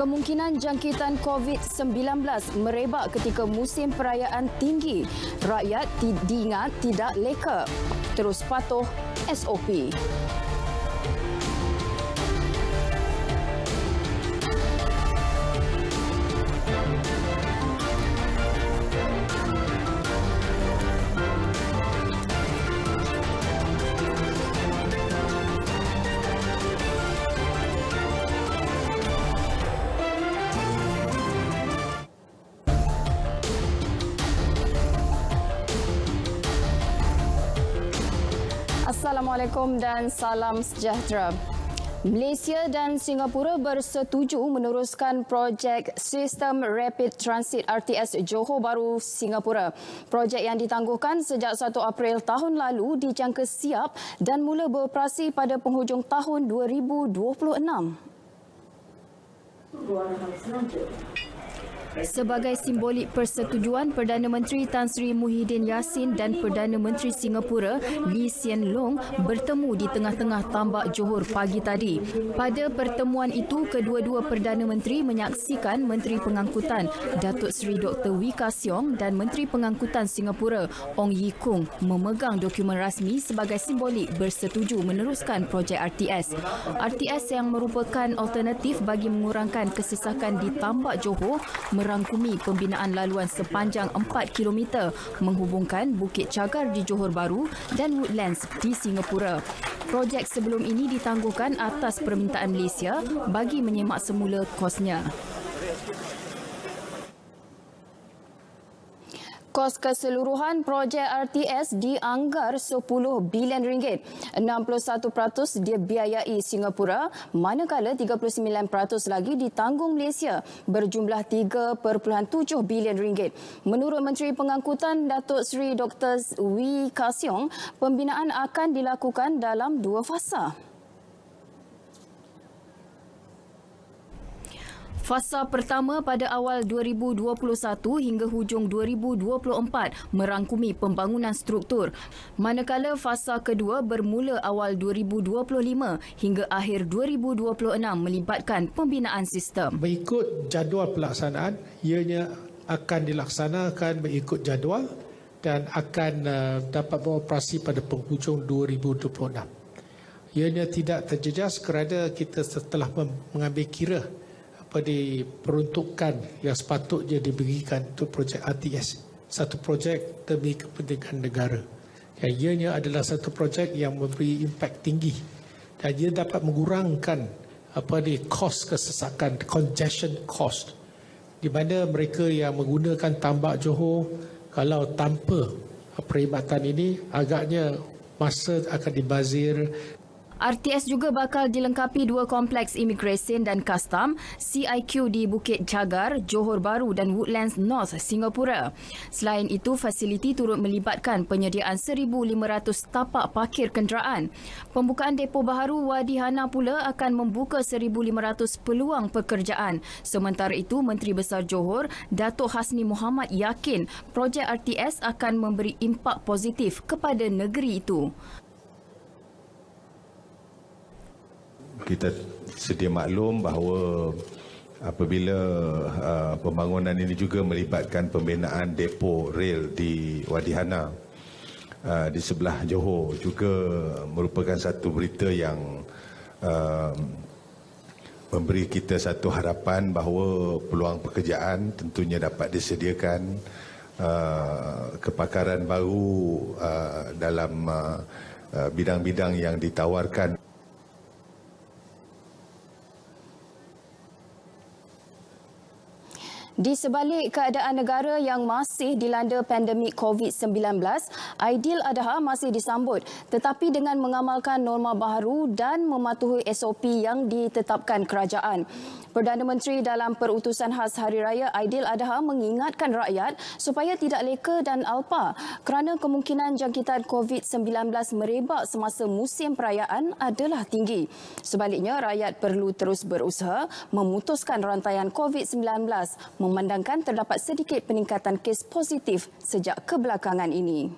Kemungkinan jangkitan COVID-19 merebak ketika musim perayaan tinggi. Rakyat diingat tidak leka. Terus patuh SOP. Terus patuh SOP. Assalamualaikum dan salam sejahtera. Malaysia dan Singapura bersetuju meneruskan projek Sistem Rapid Transit RTS Johor baru Singapura. Projek yang ditangguhkan sejak 1 April tahun lalu dijangka siap dan mula beroperasi pada penghujung tahun 2026. Sebagai simbolik persetujuan Perdana Menteri Tan Sri Muhyiddin Yassin dan Perdana Menteri Singapura Lee Hsien Loong bertemu di tengah-tengah tambak Johor pagi tadi. Pada pertemuan itu, kedua-dua Perdana Menteri menyaksikan Menteri Pengangkutan Datuk Seri Dr. Wika Siong dan Menteri Pengangkutan Singapura Ong Yi Kung memegang dokumen rasmi sebagai simbolik bersetuju meneruskan projek RTS. RTS yang merupakan alternatif bagi mengurangkan kesesakan di tambak Johor merangkumi pembinaan laluan sepanjang 4 km menghubungkan Bukit Cagar di Johor Bahru dan Woodlands di Singapura. Projek sebelum ini ditangguhkan atas permintaan Malaysia bagi menyemak semula kosnya. Kos keseluruhan projek RTS dianggar RM10 bilion. Ringgit. 61% dia biayai Singapura, manakala 39% lagi ditanggung Malaysia berjumlah RM3.7 bilion. Ringgit. Menurut Menteri Pengangkutan Datuk Seri Dr. Wee Kasiong, pembinaan akan dilakukan dalam dua fasa. Fasa pertama pada awal 2021 hingga hujung 2024 merangkumi pembangunan struktur. Manakala fasa kedua bermula awal 2025 hingga akhir 2026 melibatkan pembinaan sistem. Berikut jadual pelaksanaan, ianya akan dilaksanakan berikut jadual dan akan eh, dapat beroperasi pada penghujung 2026. Ianya tidak terjejas kerana kita setelah mengambil kira apa diperuntukkan yang sepatutnya diberikan untuk projek ATS Satu projek demi kepentingan negara. Yang ianya adalah satu projek yang memberi impak tinggi dan ia dapat mengurangkan apa di kos kesesakan congestion cost di mana mereka yang menggunakan tambak Johor kalau tanpa perkhidmatan ini agaknya masa akan dibazir RTS juga bakal dilengkapi dua kompleks imigresen dan kastam CIQ di Bukit Jagar, Johor Baru dan Woodlands North, Singapura. Selain itu, fasiliti turut melibatkan penyediaan 1,500 tapak parkir kenderaan. Pembukaan depo baharu Wadi Hana pula akan membuka 1,500 peluang pekerjaan. Sementara itu, Menteri Besar Johor, Datuk Hasni Muhammad yakin projek RTS akan memberi impak positif kepada negeri itu. kita sedia maklum bahawa apabila uh, pembangunan ini juga melibatkan pembinaan depo rel di Wadihana uh, di sebelah Johor juga merupakan satu berita yang uh, memberi kita satu harapan bahawa peluang pekerjaan tentunya dapat disediakan uh, kepakaran baru uh, dalam uh, uh bidang-bidang yang ditawarkan Di sebalik keadaan negara yang masih dilanda pandemik COVID-19, Aidil Adha masih disambut tetapi dengan mengamalkan norma baru dan mematuhi SOP yang ditetapkan kerajaan. Perdana Menteri dalam perutusan khas Hari Raya Aidil Adha mengingatkan rakyat supaya tidak leka dan alpa kerana kemungkinan jangkitan COVID-19 merebak semasa musim perayaan adalah tinggi. Sebaliknya, rakyat perlu terus berusaha memutuskan rantaian COVID-19 memandangkan terdapat sedikit peningkatan kes positif sejak kebelakangan ini.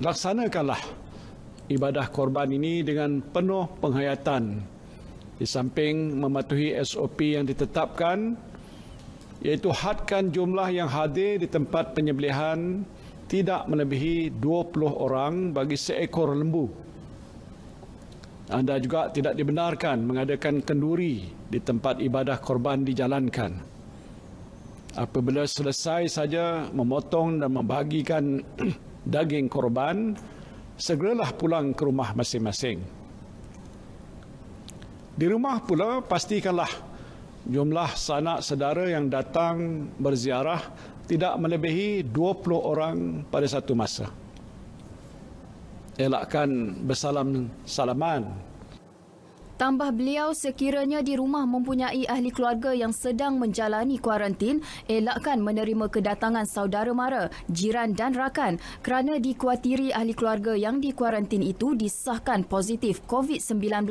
Laksanakanlah ibadah korban ini dengan penuh penghayatan di samping mematuhi SOP yang ditetapkan iaitu hadkan jumlah yang hadir di tempat penyembelihan tidak melebihi 20 orang bagi seekor lembu anda juga tidak dibenarkan mengadakan kenduri di tempat ibadah korban dijalankan. Apabila selesai saja memotong dan membagikan daging korban, segeralah pulang ke rumah masing-masing. Di rumah pula pastikanlah jumlah sanak saudara yang datang berziarah tidak melebihi 20 orang pada satu masa elakkan bersalam salaman Tambah beliau sekiranya di rumah mempunyai ahli keluarga yang sedang menjalani kuarantin, elakkan menerima kedatangan saudara mara, jiran dan rakan kerana dikhuatiri ahli keluarga yang dikuarantin itu disahkan positif COVID-19.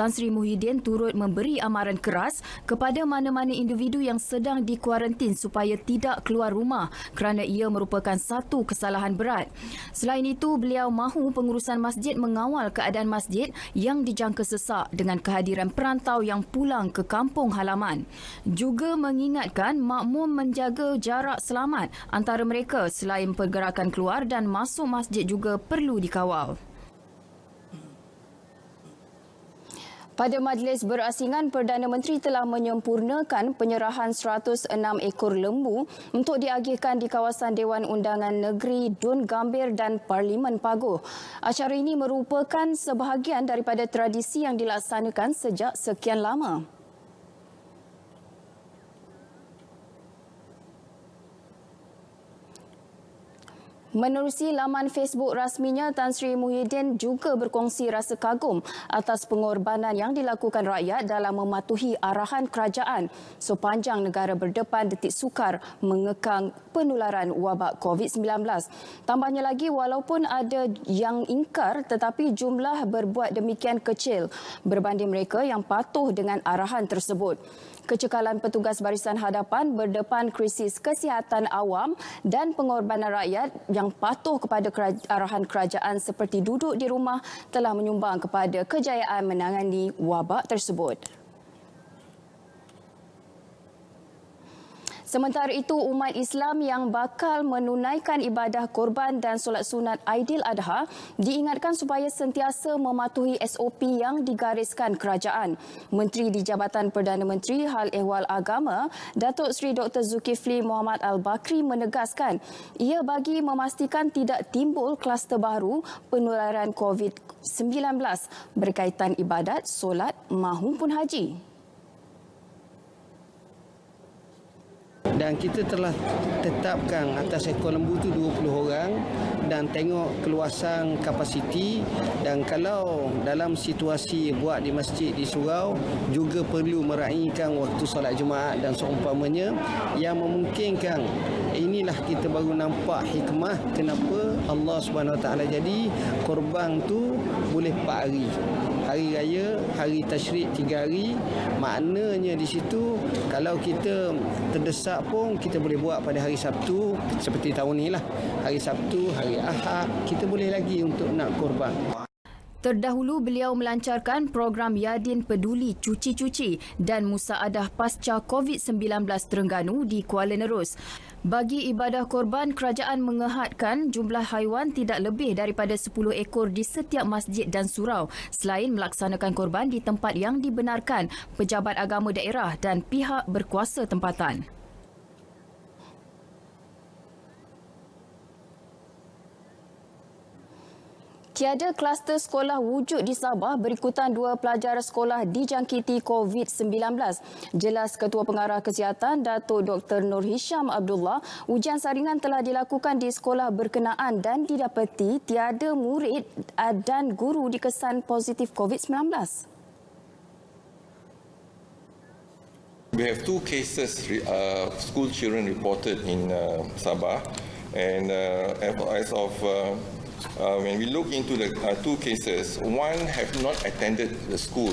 Tan Sri Muhyiddin turut memberi amaran keras kepada mana-mana individu yang sedang dikuarantin supaya tidak keluar rumah kerana ia merupakan satu kesalahan berat. Selain itu, beliau mahu pengurusan masjid mengawal keadaan masjid yang dijangka sesak terdesak dengan kehadiran perantau yang pulang ke kampung halaman. Juga mengingatkan makmum menjaga jarak selamat antara mereka selain pergerakan keluar dan masuk masjid juga perlu dikawal. Pada majlis berasingan, Perdana Menteri telah menyempurnakan penyerahan 106 ekor lembu untuk diagihkan di kawasan Dewan Undangan Negeri Dun Gambir dan Parlimen Pago. Acara ini merupakan sebahagian daripada tradisi yang dilaksanakan sejak sekian lama. Menerusi laman Facebook rasminya, Tan Sri Muhyiddin juga berkongsi rasa kagum atas pengorbanan yang dilakukan rakyat dalam mematuhi arahan kerajaan sepanjang negara berdepan detik sukar mengekang penularan wabak COVID-19. Tambahnya lagi, walaupun ada yang ingkar tetapi jumlah berbuat demikian kecil berbanding mereka yang patuh dengan arahan tersebut. Kecekalan petugas barisan hadapan berdepan krisis kesihatan awam dan pengorbanan rakyat yang yang patuh kepada arahan kerajaan seperti duduk di rumah telah menyumbang kepada kejayaan menangani wabak tersebut. Sementara itu, umat Islam yang bakal menunaikan ibadah korban dan solat sunat Aidil Adha diingatkan supaya sentiasa mematuhi SOP yang digariskan kerajaan. Menteri di Jabatan Perdana Menteri Hal Ehwal Agama, Datuk Seri Dr. Zulkifli Muhammad Al-Bakri menegaskan ia bagi memastikan tidak timbul kluster baru penularan COVID-19 berkaitan ibadat, solat maupun haji. dan kita telah tetapkan atas ekor lembu tu 20 orang dan tengok keluasan kapasiti dan kalau dalam situasi buat di masjid di surau juga perlu meraihkan waktu solat jumaat dan seumpamanya yang memungkinkan inilah kita baru nampak hikmah kenapa Allah SWT jadi korban tu boleh 4 hari hari raya hari tashrik tiga hari maknanya di situ kalau kita terdesak pun kita boleh buat pada hari Sabtu seperti tahun ni lah hari Sabtu hari Ahad kita boleh lagi untuk nak korban Terdahulu beliau melancarkan program Yadin Peduli Cuci-Cuci dan Musaadah Pasca COVID-19 Terengganu di Kuala Nerus. Bagi ibadah korban, kerajaan mengehadkan jumlah haiwan tidak lebih daripada 10 ekor di setiap masjid dan surau selain melaksanakan korban di tempat yang dibenarkan pejabat agama daerah dan pihak berkuasa tempatan. Tiada kluster sekolah wujud di Sabah berikutan dua pelajar sekolah dijangkiti COVID-19. Jelas Ketua Pengarah Kesihatan Datuk Dr. Nur Hisham Abdullah, ujian saringan telah dilakukan di sekolah berkenaan dan didapati tiada murid dan guru dikesan positif COVID-19. We have two cases uh, school children reported in uh, Sabah and uh, as of uh, uh, when we look into the uh, two cases, one have not attended the school,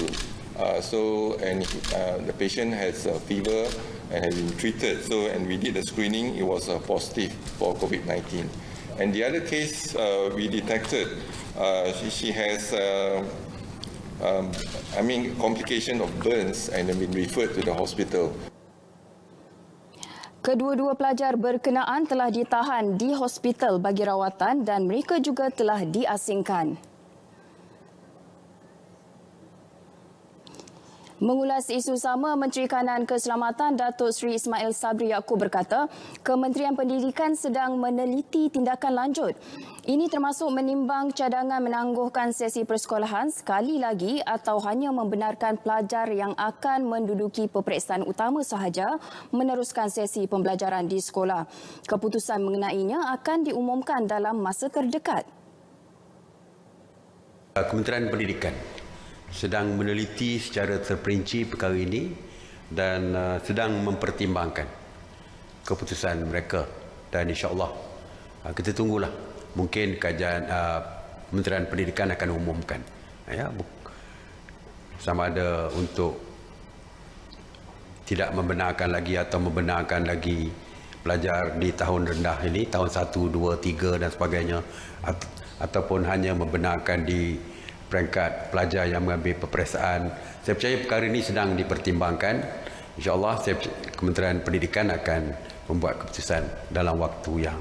uh, so and uh, the patient has a fever and has been treated. So and we did the screening, it was uh, positive for COVID-19. And the other case uh, we detected, uh, she, she has, uh, um, I mean, complication of burns and then been referred to the hospital. Kedua-dua pelajar berkenaan telah ditahan di hospital bagi rawatan dan mereka juga telah diasingkan. Mengulas isu sama, Menteri Kanan Keselamatan Datuk Seri Ismail Sabri Yaakob berkata, Kementerian Pendidikan sedang meneliti tindakan lanjut. Ini termasuk menimbang cadangan menangguhkan sesi persekolahan sekali lagi atau hanya membenarkan pelajar yang akan menduduki peperiksaan utama sahaja meneruskan sesi pembelajaran di sekolah. Keputusan mengenainya akan diumumkan dalam masa terdekat. Kementerian Pendidikan sedang meneliti secara terperinci perkara ini dan uh, sedang mempertimbangkan keputusan mereka dan insyaAllah uh, kita tunggulah mungkin kajian uh, Menterian Pendidikan akan umumkan uh, ya, sama ada untuk tidak membenarkan lagi atau membenarkan lagi pelajar di tahun rendah ini tahun 1, 2, 3 dan sebagainya ataupun hanya membenarkan di peringkat pelajar yang mengambil peperiksaan. Saya percaya perkara ini sedang dipertimbangkan. InsyaAllah Kementerian Pendidikan akan membuat keputusan dalam waktu yang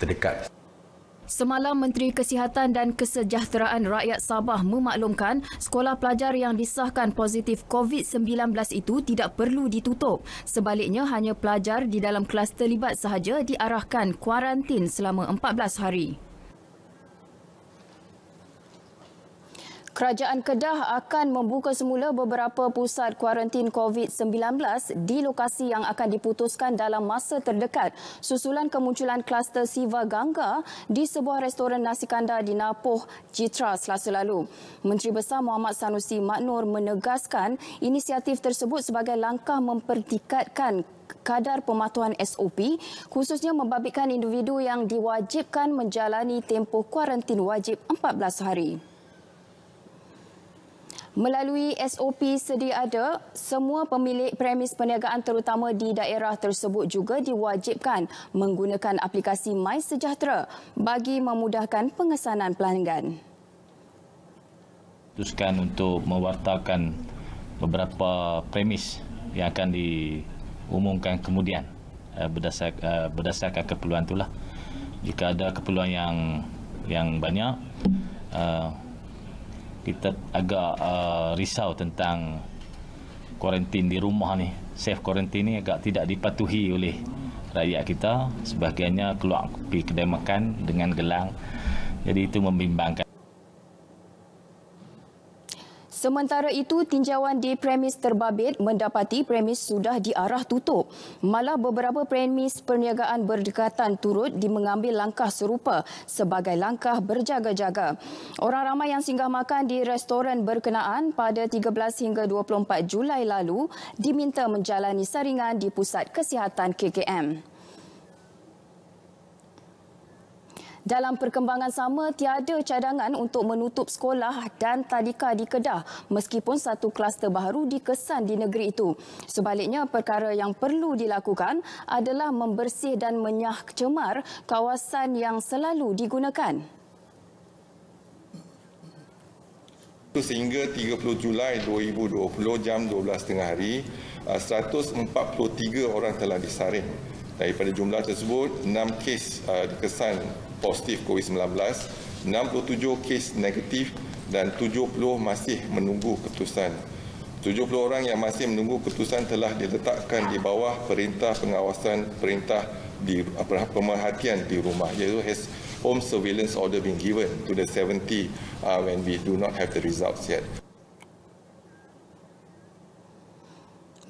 terdekat. Semalam Menteri Kesihatan dan Kesejahteraan Rakyat Sabah memaklumkan sekolah pelajar yang disahkan positif COVID-19 itu tidak perlu ditutup. Sebaliknya hanya pelajar di dalam kelas terlibat sahaja diarahkan kuarantin selama 14 hari. Kerajaan Kedah akan membuka semula beberapa pusat kuarantin COVID-19 di lokasi yang akan diputuskan dalam masa terdekat susulan kemunculan kluster Siva Gangga di sebuah restoran nasi kandar di Napoh, Citra selasa lalu. Menteri Besar Muhammad Sanusi Maknur menegaskan inisiatif tersebut sebagai langkah mempertingkatkan kadar pematuhan SOP khususnya membabitkan individu yang diwajibkan menjalani tempoh kuarantin wajib 14 hari. Melalui SOP sedia ada, semua pemilik premis perniagaan terutama di daerah tersebut juga diwajibkan menggunakan aplikasi MySejahtera bagi memudahkan pengesanan pelanggan. Teruskan untuk mewartakan beberapa premis yang akan diumumkan kemudian eh, berdasarkan, eh, berdasarkan keperluan itulah. Jika ada keperluan yang yang banyak, eh, kita agak uh, risau tentang kuarantin di rumah ni safe quarantine ni agak tidak dipatuhi oleh rakyat kita sebahagiannya keluar pergi kedai makan dengan gelang jadi itu membimbangkan Sementara itu, tinjauan di premis terbabit mendapati premis sudah diarah tutup. Malah beberapa premis perniagaan berdekatan turut mengambil langkah serupa sebagai langkah berjaga-jaga. Orang ramai yang singgah makan di restoran berkenaan pada 13 hingga 24 Julai lalu diminta menjalani saringan di Pusat Kesihatan KKM. Dalam perkembangan sama, tiada cadangan untuk menutup sekolah dan tadika di Kedah meskipun satu kluster baru dikesan di negeri itu. Sebaliknya, perkara yang perlu dilakukan adalah membersih dan menyah cemar kawasan yang selalu digunakan. Sehingga 30 Julai 2020 jam 12.30 hari, 143 ah, orang telah disaring. Daripada jumlah tersebut, 6 kes ah, dikesan positif COVID-19, 67 kes negatif dan 70 masih menunggu keputusan. 70 orang yang masih menunggu keputusan telah diletakkan di bawah perintah pengawasan perintah di pemerhatian di rumah iaitu has home surveillance order being given to the 70 uh, when we do not have the results yet.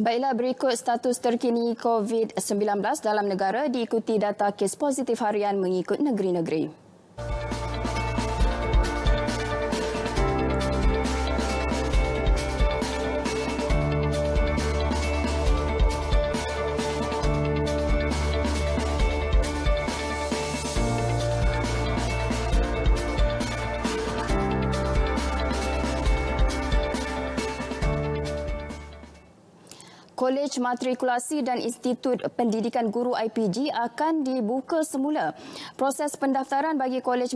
Baiklah, berikut status terkini COVID-19 dalam negara diikuti data kes positif harian mengikut negeri-negeri. Kolej Matrikulasi dan Institut Pendidikan Guru IPG akan dibuka semula. Proses pendaftaran bagi Kolej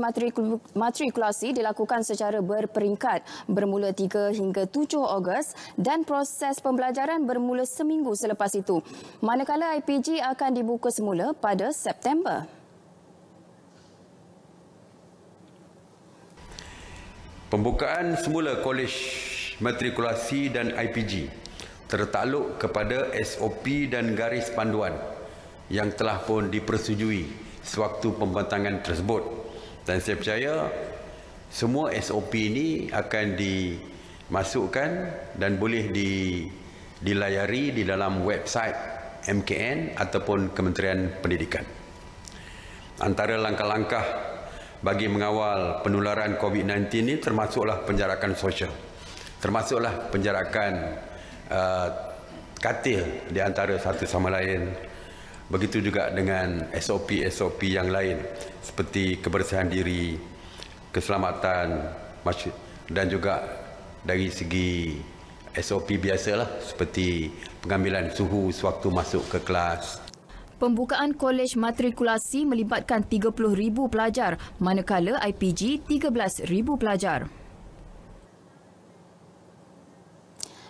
Matrikulasi dilakukan secara berperingkat bermula 3 hingga 7 Ogos dan proses pembelajaran bermula seminggu selepas itu. Manakala IPG akan dibuka semula pada September. Pembukaan semula Kolej Matrikulasi dan IPG tertakluk kepada SOP dan garis panduan yang telah pun dipersetujui sewaktu pembentangan tersebut dan saya percaya semua SOP ini akan dimasukkan dan boleh di, dilayari di dalam website MKN ataupun Kementerian Pendidikan. Antara langkah-langkah bagi mengawal penularan COVID-19 ini termasuklah penjarakan sosial, termasuklah penjarakan uh, katil di antara satu sama lain. Begitu juga dengan SOP-SOP yang lain seperti kebersihan diri, keselamatan dan juga dari segi SOP biasalah seperti pengambilan suhu sewaktu masuk ke kelas. Pembukaan kolej matrikulasi melibatkan 30,000 pelajar manakala IPG 13,000 pelajar.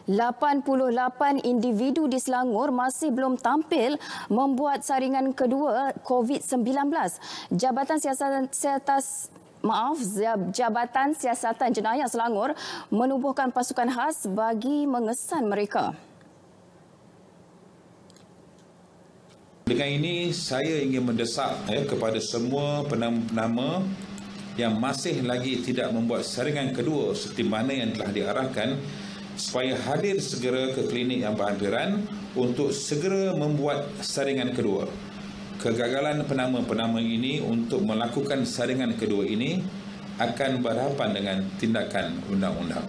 88 individu di Selangor masih belum tampil membuat saringan kedua COVID-19. Jabatan Siasatan Sertas Maaf, Jabatan Siasatan Jenayah Selangor menubuhkan pasukan khas bagi mengesan mereka. Dengan ini, saya ingin mendesak ya, kepada semua penama-penama yang masih lagi tidak membuat saringan kedua seperti mana yang telah diarahkan supaya hadir segera ke klinik yang berhampiran untuk segera membuat saringan kedua. Kegagalan penama-penama ini untuk melakukan saringan kedua ini akan berhadapan dengan tindakan undang-undang.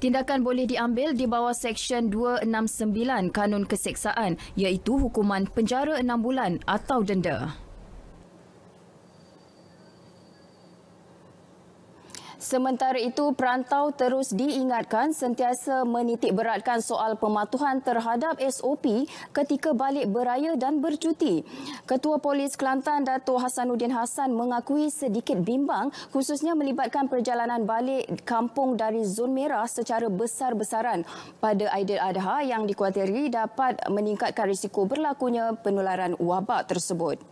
Tindakan boleh diambil di bawah Seksyen 269 Kanun Keseksaan iaitu hukuman penjara 6 bulan atau denda. Sementara itu, perantau terus diingatkan sentiasa menitik beratkan soal pematuhan terhadap SOP ketika balik beraya dan bercuti. Ketua Polis Kelantan Dato Hasanuddin Hasan mengakui sedikit bimbang khususnya melibatkan perjalanan balik kampung dari zon merah secara besar-besaran pada Adha yang dikhuatiri dapat meningkatkan risiko berlakunya penularan wabak tersebut.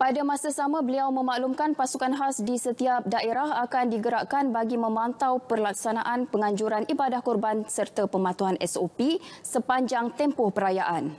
Pada masa sama, beliau memaklumkan pasukan khas di setiap daerah akan digerakkan bagi memantau perlaksanaan penganjuran ibadah korban serta pematuhan SOP sepanjang tempoh perayaan.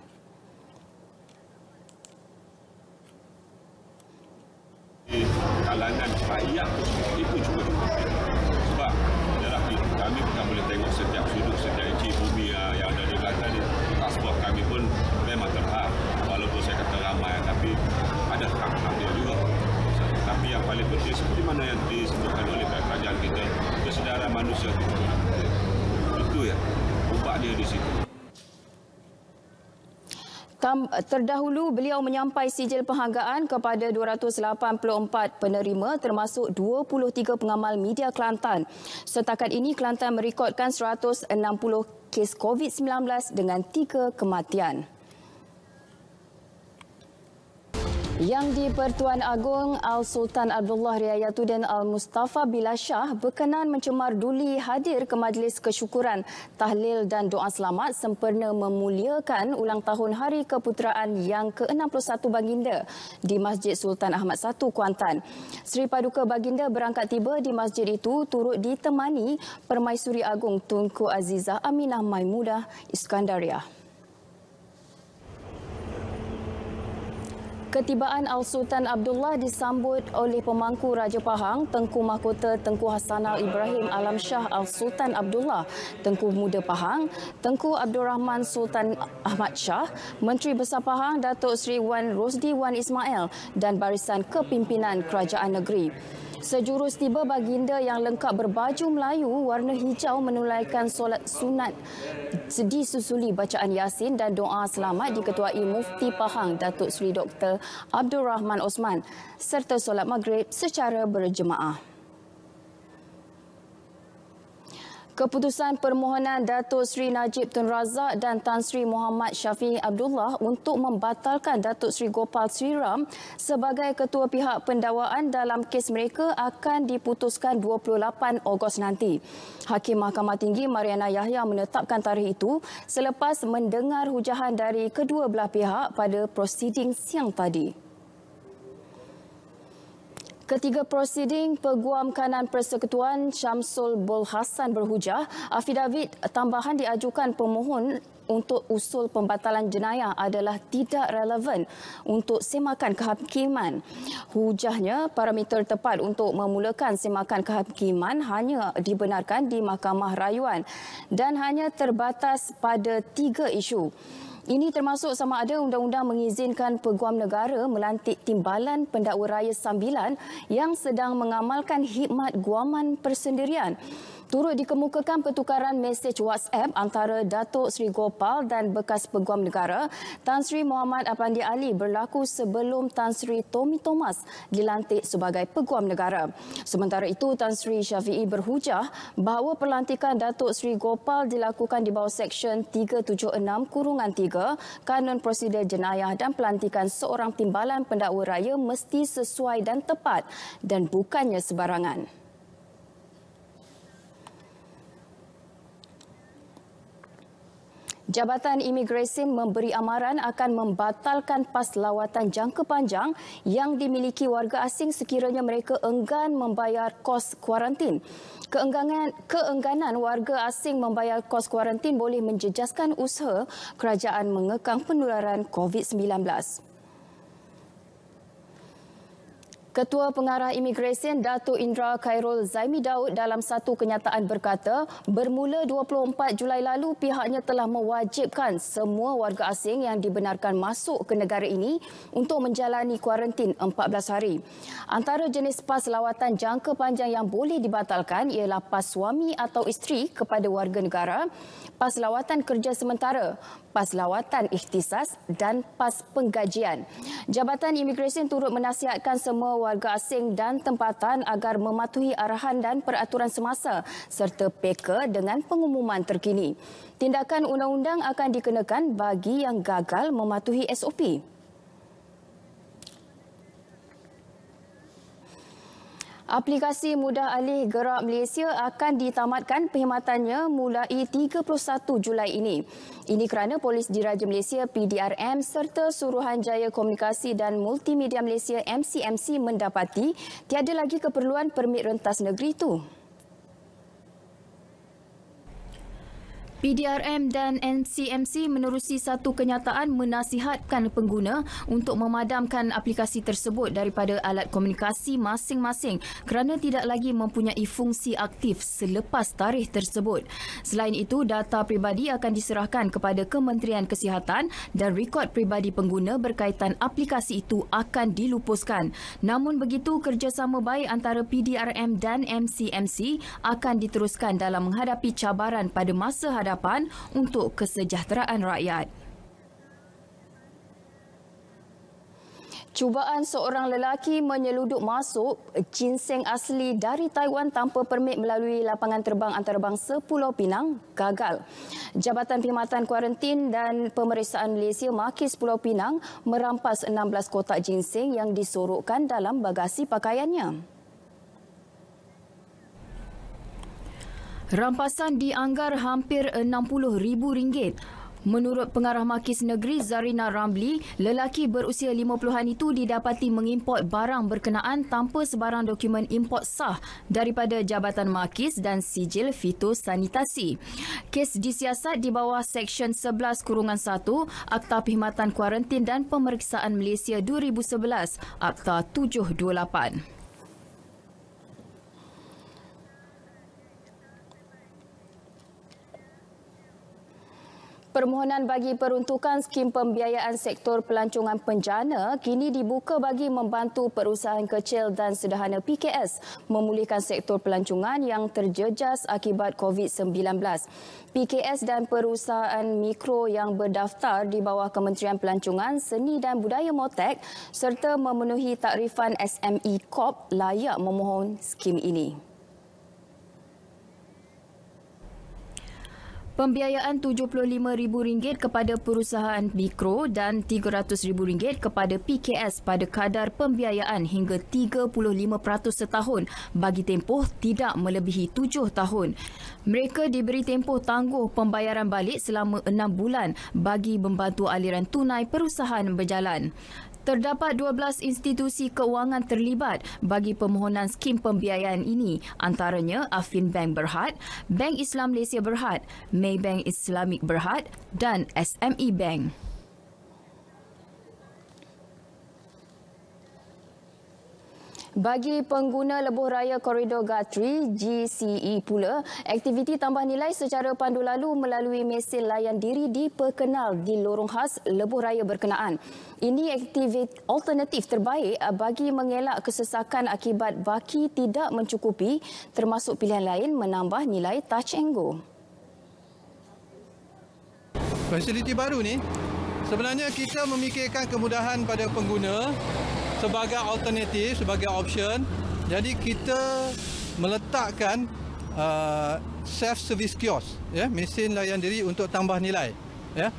terdahulu beliau menyampai sijil penghargaan kepada 284 penerima termasuk 23 pengamal media Kelantan. Setakat ini Kelantan merekodkan 160 kes COVID-19 dengan 3 kematian. Yang di Pertuan Agong Al Sultan Abdullah Riayatuddin Al Mustafa Shah berkenan mencemar duli hadir ke majlis kesyukuran tahlil dan doa selamat sempena memuliakan ulang tahun Hari Keputeraan yang ke-61 Baginda di Masjid Sultan Ahmad I Kuantan. Sri Paduka Baginda berangkat tiba di masjid itu turut ditemani Permaisuri Agong Tunku Azizah Aminah Maimudah Iskandariah. Ketibaan Al-Sultan Abdullah disambut oleh pemangku Raja Pahang, Tengku Mahkota Tengku Hassanal Ibrahim Alam Shah Al-Sultan Abdullah, Tengku Muda Pahang, Tengku Abdul Rahman Sultan Ahmad Shah, Menteri Besar Pahang Datuk Seri Wan Rosdi Wan Ismail dan barisan kepimpinan kerajaan negeri. Sejurus tiba baginda yang lengkap berbaju Melayu warna hijau menulaikan solat sunat disusuli bacaan Yasin dan doa selamat diketuai Mufti Pahang Datuk Seri Dr. Abdul Rahman Osman serta solat maghrib secara berjemaah. Keputusan permohonan Datuk Seri Najib Tun Razak dan Tan Sri Muhammad Syafiq Abdullah untuk membatalkan Datuk Seri Gopal Sriram sebagai ketua pihak pendawaan dalam kes mereka akan diputuskan 28 Ogos nanti. Hakim Mahkamah Tinggi Mariana Yahya menetapkan tarikh itu selepas mendengar hujahan dari kedua belah pihak pada prosiding siang tadi. Ketiga prosiding peguam kanan Persekutuan Syamsul Bol Hassan berhujah, afidavit tambahan diajukan pemohon untuk usul pembatalan jenayah adalah tidak relevan untuk semakan kehakiman. Hujahnya, parameter tepat untuk memulakan semakan kehakiman hanya dibenarkan di Mahkamah Rayuan dan hanya terbatas pada tiga isu. Ini termasuk sama ada undang-undang mengizinkan peguam negara melantik timbalan pendakwa raya sambilan yang sedang mengamalkan hikmat guaman persendirian. Turut dikemukakan pertukaran mesej WhatsApp antara Datuk Seri Gopal dan bekas peguam negara Tan Sri Muhammad Apandi Ali berlaku sebelum Tan Sri Tommy Thomas dilantik sebagai peguam negara. Sementara itu, Tan Sri Syafi'i berhujah bahawa pelantikan Datuk Seri Gopal dilakukan di bawah Seksyen 376-3 Kurungan Kanun Prosedur Jenayah dan pelantikan seorang timbalan pendakwa raya mesti sesuai dan tepat dan bukannya sebarangan. Jabatan Imigresen memberi amaran akan membatalkan pas lawatan jangka panjang yang dimiliki warga asing sekiranya mereka enggan membayar kos kuarantin. Keengganan, keengganan warga asing membayar kos kuarantin boleh menjejaskan usaha kerajaan mengekang penularan COVID-19. Ketua Pengarah Imigresen Dato Indra Khairul Zaimi Daud dalam satu kenyataan berkata, bermula 24 Julai lalu pihaknya telah mewajibkan semua warga asing yang dibenarkan masuk ke negara ini untuk menjalani kuarantin 14 hari. Antara jenis pas lawatan jangka panjang yang boleh dibatalkan ialah pas suami atau isteri kepada warga negara, pas lawatan kerja sementara, pas lawatan ikhtisas dan pas penggajian. Jabatan Imigresen turut menasihatkan semua warga asing dan tempatan agar mematuhi arahan dan peraturan semasa serta peka dengan pengumuman terkini. Tindakan undang-undang akan dikenakan bagi yang gagal mematuhi SOP. Aplikasi Mudah Alih Gerak Malaysia akan ditamatkan perkhidmatannya mulai 31 Julai ini. Ini kerana Polis Diraja Malaysia PDRM serta Suruhanjaya Komunikasi dan Multimedia Malaysia MCMC mendapati tiada lagi keperluan permit rentas negeri itu. PDRM dan NCMC menerusi satu kenyataan menasihatkan pengguna untuk memadamkan aplikasi tersebut daripada alat komunikasi masing-masing kerana tidak lagi mempunyai fungsi aktif selepas tarikh tersebut. Selain itu, data peribadi akan diserahkan kepada Kementerian Kesihatan dan rekod peribadi pengguna berkaitan aplikasi itu akan dilupuskan. Namun begitu, kerjasama baik antara PDRM dan NCMC akan diteruskan dalam menghadapi cabaran pada masa hadapan peradaban untuk kesejahteraan rakyat. Cubaan seorang lelaki menyeluduk masuk ginseng asli dari Taiwan tanpa permit melalui lapangan terbang antarabangsa Pulau Pinang gagal. Jabatan Perkhidmatan Kuarantin dan Pemeriksaan Malaysia Makis Pulau Pinang merampas 16 kotak ginseng yang disorokkan dalam bagasi pakaiannya. Rampasan dianggar hampir rm ringgit. Menurut pengarah Makis Negeri Zarina Ramli, lelaki berusia 50-an itu didapati mengimport barang berkenaan tanpa sebarang dokumen import sah daripada Jabatan Makis dan sijil fitosanitasi. Kes disiasat di bawah Seksyen 11 Kurungan 1 Akta Pihmatan Kuarantin dan Pemeriksaan Malaysia 2011 Akta 728. Permohonan bagi peruntukan skim pembiayaan sektor pelancongan penjana kini dibuka bagi membantu perusahaan kecil dan sederhana PKS memulihkan sektor pelancongan yang terjejas akibat COVID-19. PKS dan perusahaan mikro yang berdaftar di bawah Kementerian Pelancongan, Seni dan Budaya Motek serta memenuhi takrifan SME Corp layak memohon skim ini. Pembiayaan RM75,000 kepada perusahaan mikro dan RM300,000 kepada PKS pada kadar pembiayaan hingga 35% setahun bagi tempoh tidak melebihi 7 tahun. Mereka diberi tempoh tangguh pembayaran balik selama 6 bulan bagi membantu aliran tunai perusahaan berjalan. Terdapat 12 institusi keuangan terlibat bagi permohonan skim pembiayaan ini antaranya Afin Bank Berhad, Bank Islam Malaysia Berhad, Maybank Islamic Berhad dan SME Bank. Bagi pengguna lebuh raya koridor Gatri GCE pula, aktiviti tambah nilai secara pandu lalu melalui mesin layan diri diperkenal di lorong khas lebuh raya berkenaan. Ini aktiviti alternatif terbaik bagi mengelak kesesakan akibat baki tidak mencukupi termasuk pilihan lain menambah nilai touch and go. Fasiliti baru ni sebenarnya kita memikirkan kemudahan pada pengguna sebagai alternatif, sebagai option. Jadi kita meletakkan uh, self service kiosk, ya, mesin layan diri untuk tambah nilai, ya.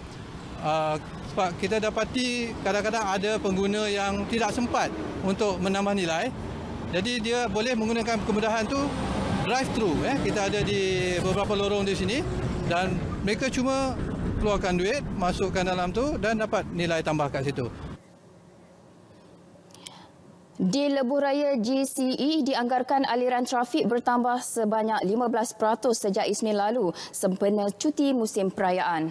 Uh, sebab kita dapati kadang-kadang ada pengguna yang tidak sempat untuk menambah nilai. Jadi dia boleh menggunakan kemudahan tu drive through, ya. Kita ada di beberapa lorong di sini dan mereka cuma keluarkan duit, masukkan dalam tu dan dapat nilai tambah kat situ. Di Lebuh Raya GCE dianggarkan aliran trafik bertambah sebanyak 15% sejak Isnin lalu sempena cuti musim perayaan.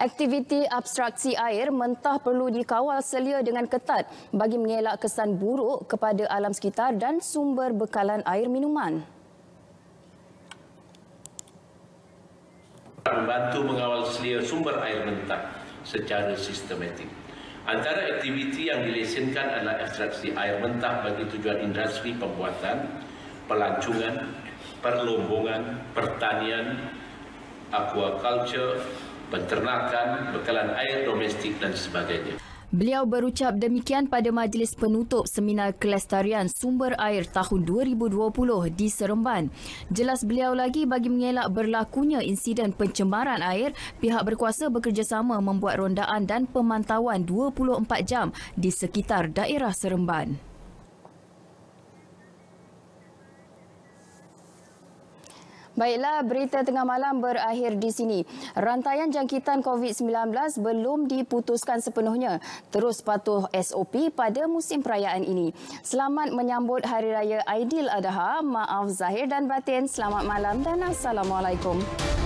Aktiviti abstraksi air mentah perlu dikawal selia dengan ketat bagi mengelak kesan buruk kepada alam sekitar dan sumber bekalan air minuman. akan membantu mengawal selia sumber air mentah secara sistematik. Antara aktiviti yang dilesenkan adalah ekstraksi air mentah bagi tujuan industri pembuatan, pelancongan, perlombongan, pertanian, aquaculture, penternakan, bekalan air domestik dan sebagainya. Beliau berucap demikian pada majlis penutup Seminar Kelestarian Sumber Air tahun 2020 di Seremban. Jelas beliau lagi bagi mengelak berlakunya insiden pencemaran air, pihak berkuasa bekerjasama membuat rondaan dan pemantauan 24 jam di sekitar daerah Seremban. Baiklah, berita tengah malam berakhir di sini. Rantaian jangkitan COVID-19 belum diputuskan sepenuhnya. Terus patuh SOP pada musim perayaan ini. Selamat menyambut Hari Raya Aidil Adha. Maaf Zahir dan Batin. Selamat malam dan Assalamualaikum. Assalamualaikum.